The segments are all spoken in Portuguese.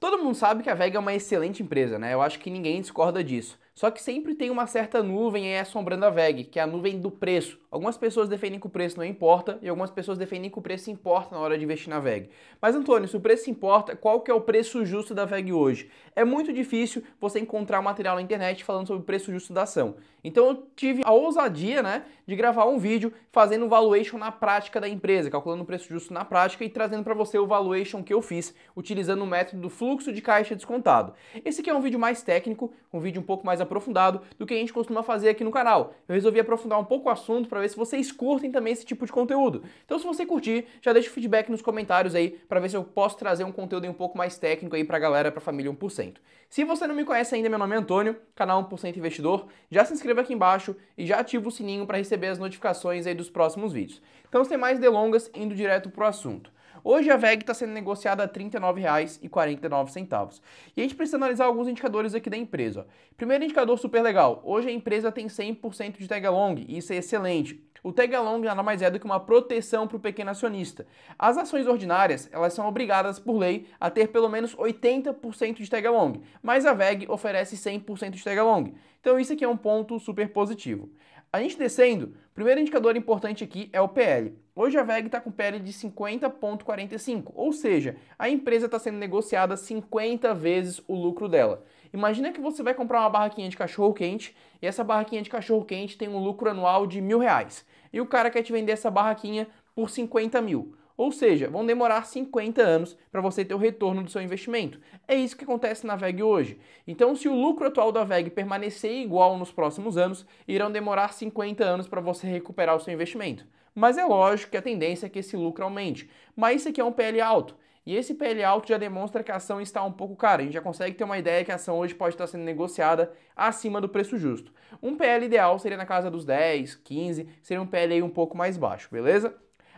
Todo mundo sabe que a Vega é uma excelente empresa, né? Eu acho que ninguém discorda disso. Só que sempre tem uma certa nuvem aí assombrando a VEG, que é a nuvem do preço, Algumas pessoas defendem que o preço não importa e algumas pessoas defendem que o preço importa na hora de investir na VEG. Mas Antônio, se o preço importa, qual que é o preço justo da VEG hoje? É muito difícil você encontrar material na internet falando sobre o preço justo da ação. Então eu tive a ousadia, né, de gravar um vídeo fazendo o valuation na prática da empresa, calculando o preço justo na prática e trazendo para você o valuation que eu fiz utilizando o método do fluxo de caixa descontado. Esse aqui é um vídeo mais técnico, um vídeo um pouco mais aprofundado do que a gente costuma fazer aqui no canal. Eu resolvi aprofundar um pouco o assunto para para ver se vocês curtem também esse tipo de conteúdo. Então, se você curtir, já deixa o feedback nos comentários aí para ver se eu posso trazer um conteúdo um pouco mais técnico aí a galera, a família 1%. Se você não me conhece ainda, meu nome é Antônio, canal 1% Investidor, já se inscreva aqui embaixo e já ativa o sininho para receber as notificações aí dos próximos vídeos. Então, sem mais delongas, indo direto pro assunto. Hoje a VEG está sendo negociada a R$ 39,49. E a gente precisa analisar alguns indicadores aqui da empresa. Primeiro indicador super legal, hoje a empresa tem 100% de tag along, isso é excelente. O tag along nada mais é do que uma proteção para o pequeno acionista. As ações ordinárias, elas são obrigadas por lei a ter pelo menos 80% de tag along, mas a VEG oferece 100% de tag along. Então isso aqui é um ponto super positivo. A gente descendo, primeiro indicador importante aqui é o PL. Hoje a VEG está com PL de 50,45, ou seja, a empresa está sendo negociada 50 vezes o lucro dela. Imagina que você vai comprar uma barraquinha de cachorro quente e essa barraquinha de cachorro quente tem um lucro anual de mil reais. E o cara quer te vender essa barraquinha por 50 mil. Ou seja, vão demorar 50 anos para você ter o retorno do seu investimento. É isso que acontece na VEG hoje. Então, se o lucro atual da VEG permanecer igual nos próximos anos, irão demorar 50 anos para você recuperar o seu investimento. Mas é lógico que a tendência é que esse lucro aumente. Mas isso aqui é um PL alto. E esse PL alto já demonstra que a ação está um pouco cara. A gente já consegue ter uma ideia que a ação hoje pode estar sendo negociada acima do preço justo. Um PL ideal seria na casa dos 10, 15, seria um PL um pouco mais baixo, beleza?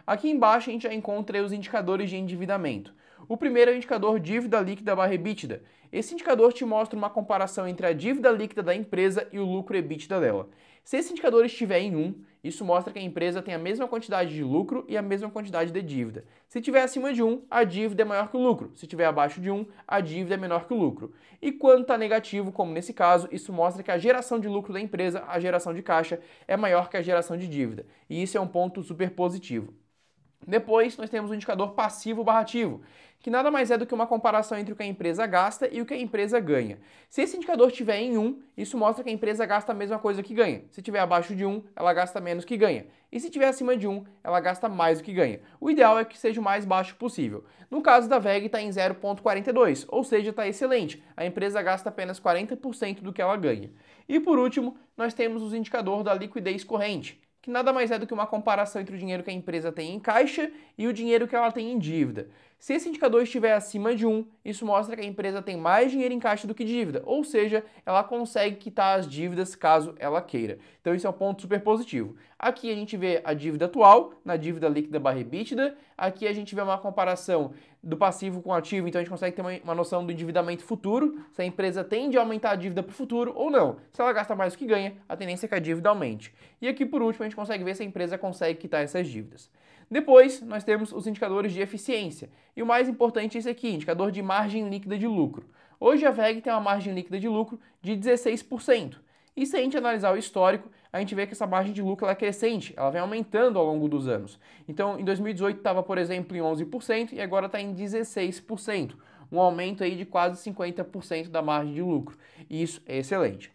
Aqui embaixo a gente já encontra os indicadores de endividamento. O primeiro é o indicador dívida líquida barra EBITDA. Esse indicador te mostra uma comparação entre a dívida líquida da empresa e o lucro EBITDA dela. Se esse indicador estiver em 1, um, isso mostra que a empresa tem a mesma quantidade de lucro e a mesma quantidade de dívida. Se estiver acima de 1, um, a dívida é maior que o lucro. Se estiver abaixo de 1, um, a dívida é menor que o lucro. E quando está negativo, como nesse caso, isso mostra que a geração de lucro da empresa, a geração de caixa, é maior que a geração de dívida. E isso é um ponto super positivo. Depois, nós temos o indicador passivo barra ativo, que nada mais é do que uma comparação entre o que a empresa gasta e o que a empresa ganha. Se esse indicador estiver em 1, um, isso mostra que a empresa gasta a mesma coisa que ganha. Se estiver abaixo de 1, um, ela gasta menos que ganha. E se estiver acima de 1, um, ela gasta mais do que ganha. O ideal é que seja o mais baixo possível. No caso da VEG, está em 0,42, ou seja, está excelente. A empresa gasta apenas 40% do que ela ganha. E por último, nós temos os indicadores da liquidez corrente que nada mais é do que uma comparação entre o dinheiro que a empresa tem em caixa e o dinheiro que ela tem em dívida. Se esse indicador estiver acima de 1, isso mostra que a empresa tem mais dinheiro em caixa do que dívida, ou seja, ela consegue quitar as dívidas caso ela queira. Então isso é um ponto super positivo. Aqui a gente vê a dívida atual na dívida líquida barra EBITDA, aqui a gente vê uma comparação do passivo com ativo, então a gente consegue ter uma, uma noção do endividamento futuro, se a empresa tende a aumentar a dívida para o futuro ou não. Se ela gasta mais do que ganha, a tendência é que a dívida aumente. E aqui por último a gente consegue ver se a empresa consegue quitar essas dívidas. Depois, nós temos os indicadores de eficiência. E o mais importante é esse aqui, indicador de margem líquida de lucro. Hoje a VEG tem uma margem líquida de lucro de 16%. E se a gente analisar o histórico, a gente vê que essa margem de lucro é crescente, ela vem aumentando ao longo dos anos. Então, em 2018 estava, por exemplo, em 11% e agora está em 16%, um aumento aí de quase 50% da margem de lucro. E isso é excelente.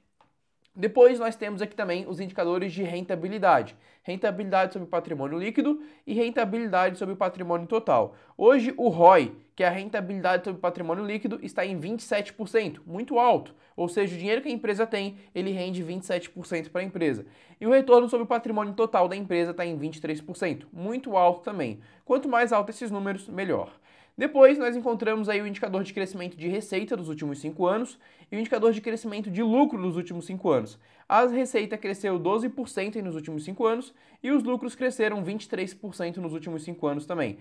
Depois nós temos aqui também os indicadores de rentabilidade. Rentabilidade sobre patrimônio líquido e rentabilidade sobre patrimônio total. Hoje o ROI, que é a rentabilidade sobre patrimônio líquido, está em 27%, muito alto. Ou seja, o dinheiro que a empresa tem, ele rende 27% para a empresa. E o retorno sobre o patrimônio total da empresa está em 23%, muito alto também. Quanto mais alto esses números, melhor. Depois nós encontramos aí o indicador de crescimento de receita dos últimos 5 anos e o indicador de crescimento de lucro dos últimos 5 anos. A receita cresceu 12% nos últimos 5 anos e os lucros cresceram 23% nos últimos 5 anos também.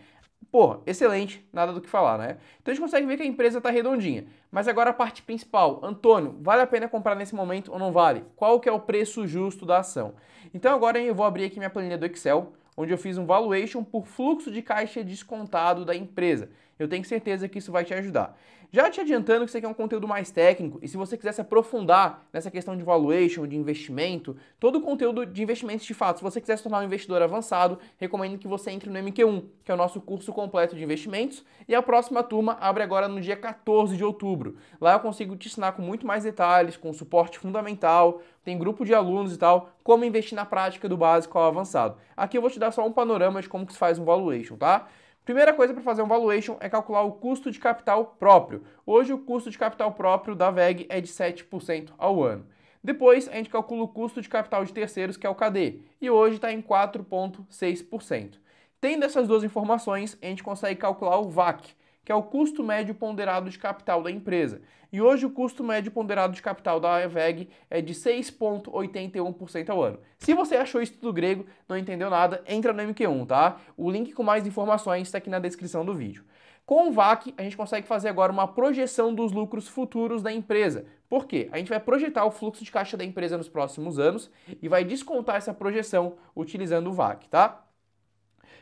Pô, excelente, nada do que falar, né? Então a gente consegue ver que a empresa está redondinha. Mas agora a parte principal. Antônio, vale a pena comprar nesse momento ou não vale? Qual que é o preço justo da ação? Então agora eu vou abrir aqui minha planilha do Excel onde eu fiz um valuation por fluxo de caixa descontado da empresa. Eu tenho certeza que isso vai te ajudar. Já te adiantando que isso aqui é um conteúdo mais técnico e se você quiser se aprofundar nessa questão de valuation, de investimento, todo o conteúdo de investimentos de fato, se você quiser se tornar um investidor avançado, recomendo que você entre no MQ1, que é o nosso curso completo de investimentos, e a próxima turma abre agora no dia 14 de outubro. Lá eu consigo te ensinar com muito mais detalhes, com suporte fundamental, tem grupo de alunos e tal, como investir na prática do básico ao avançado. Aqui eu vou te dar só um panorama de como que se faz um valuation, tá? Primeira coisa para fazer um valuation é calcular o custo de capital próprio. Hoje o custo de capital próprio da VEG é de 7% ao ano. Depois a gente calcula o custo de capital de terceiros, que é o KD, e hoje está em 4,6%. Tendo essas duas informações, a gente consegue calcular o VAC, que é o custo médio ponderado de capital da empresa. E hoje o custo médio ponderado de capital da EVEG é de 6,81% ao ano. Se você achou isso tudo grego, não entendeu nada, entra no MQ1, tá? O link com mais informações está aqui na descrição do vídeo. Com o VAC, a gente consegue fazer agora uma projeção dos lucros futuros da empresa. Por quê? A gente vai projetar o fluxo de caixa da empresa nos próximos anos e vai descontar essa projeção utilizando o VAC, tá?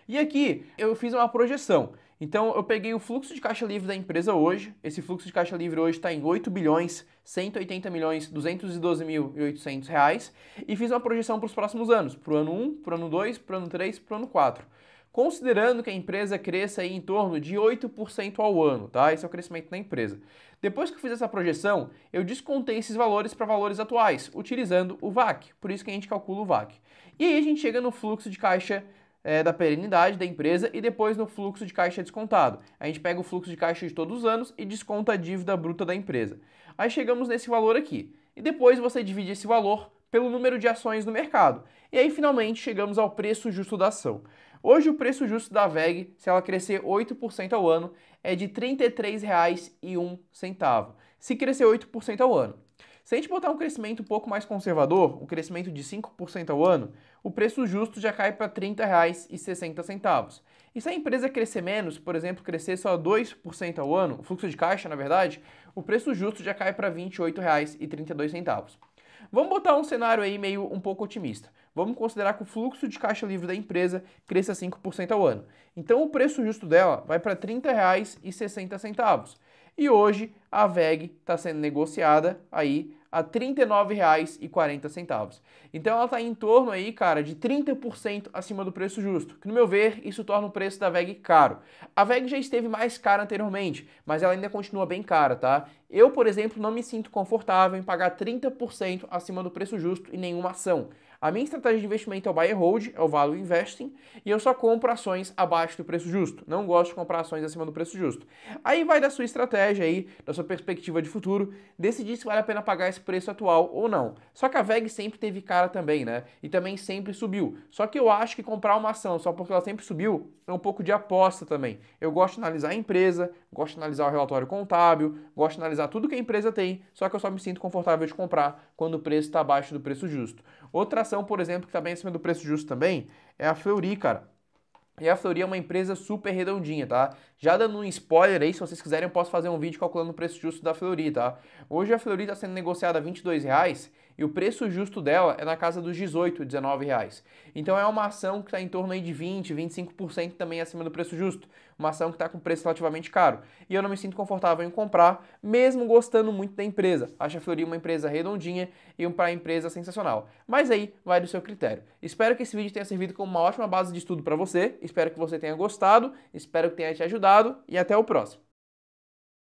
E aqui eu fiz uma projeção então eu peguei o fluxo de caixa livre da empresa hoje. Esse fluxo de caixa livre hoje está em 8 bilhões, 180 milhões, 212 mil e 800 reais e fiz uma projeção para os próximos anos, para o ano 1, para o ano 2, para o ano 3, para o ano 4. Considerando que a empresa cresça em torno de 8% ao ano, tá? Esse é o crescimento da empresa. Depois que eu fiz essa projeção, eu descontei esses valores para valores atuais, utilizando o VAC. Por isso que a gente calcula o VAC. E aí a gente chega no fluxo de caixa é, da perenidade da empresa e depois no fluxo de caixa descontado. A gente pega o fluxo de caixa de todos os anos e desconta a dívida bruta da empresa. Aí chegamos nesse valor aqui. E depois você divide esse valor pelo número de ações no mercado. E aí finalmente chegamos ao preço justo da ação. Hoje o preço justo da VEG, se ela crescer 8% ao ano, é de R$ 33,01. Se crescer 8% ao ano, se a gente botar um crescimento um pouco mais conservador, um crescimento de 5% ao ano, o preço justo já cai para R$ 30,60. E se a empresa crescer menos, por exemplo, crescer só 2% ao ano, o fluxo de caixa, na verdade, o preço justo já cai para R$ 28,32. Vamos botar um cenário aí meio um pouco otimista. Vamos considerar que o fluxo de caixa livre da empresa cresça 5% ao ano. Então o preço justo dela vai para R$ 30,60. E hoje a VEG está sendo negociada aí a R$ 39,40. Então ela está em torno aí, cara, de 30% acima do preço justo, que no meu ver, isso torna o preço da VEG caro. A VEG já esteve mais cara anteriormente, mas ela ainda continua bem cara, tá? Eu, por exemplo, não me sinto confortável em pagar 30% acima do preço justo em nenhuma ação. A minha estratégia de investimento é o buy and hold, é o value investing, e eu só compro ações abaixo do preço justo. Não gosto de comprar ações acima do preço justo. Aí vai da sua estratégia aí, da sua perspectiva de futuro, decidir se vale a pena pagar esse preço atual ou não. Só que a VEG sempre teve cara também, né? E também sempre subiu. Só que eu acho que comprar uma ação só porque ela sempre subiu é um pouco de aposta também. Eu gosto de analisar a empresa, gosto de analisar o relatório contábil, gosto de analisar tudo que a empresa tem, só que eu só me sinto confortável de comprar quando o preço está abaixo do preço justo. Outra ação, por exemplo, que está bem acima do preço justo também, é a Fleury, cara. E a Fleury é uma empresa super redondinha, tá? Já dando um spoiler aí, se vocês quiserem, eu posso fazer um vídeo calculando o preço justo da Fleury, tá? Hoje a Fleury está sendo negociada a R$22,00. E o preço justo dela é na casa dos 18, 19 reais. Então é uma ação que está em torno aí de 20, 25% também acima do preço justo. Uma ação que está com preço relativamente caro. E eu não me sinto confortável em comprar, mesmo gostando muito da empresa. Acho a Fleury uma empresa redondinha e uma empresa sensacional. Mas aí vai do seu critério. Espero que esse vídeo tenha servido como uma ótima base de estudo para você. Espero que você tenha gostado. Espero que tenha te ajudado. E até o próximo.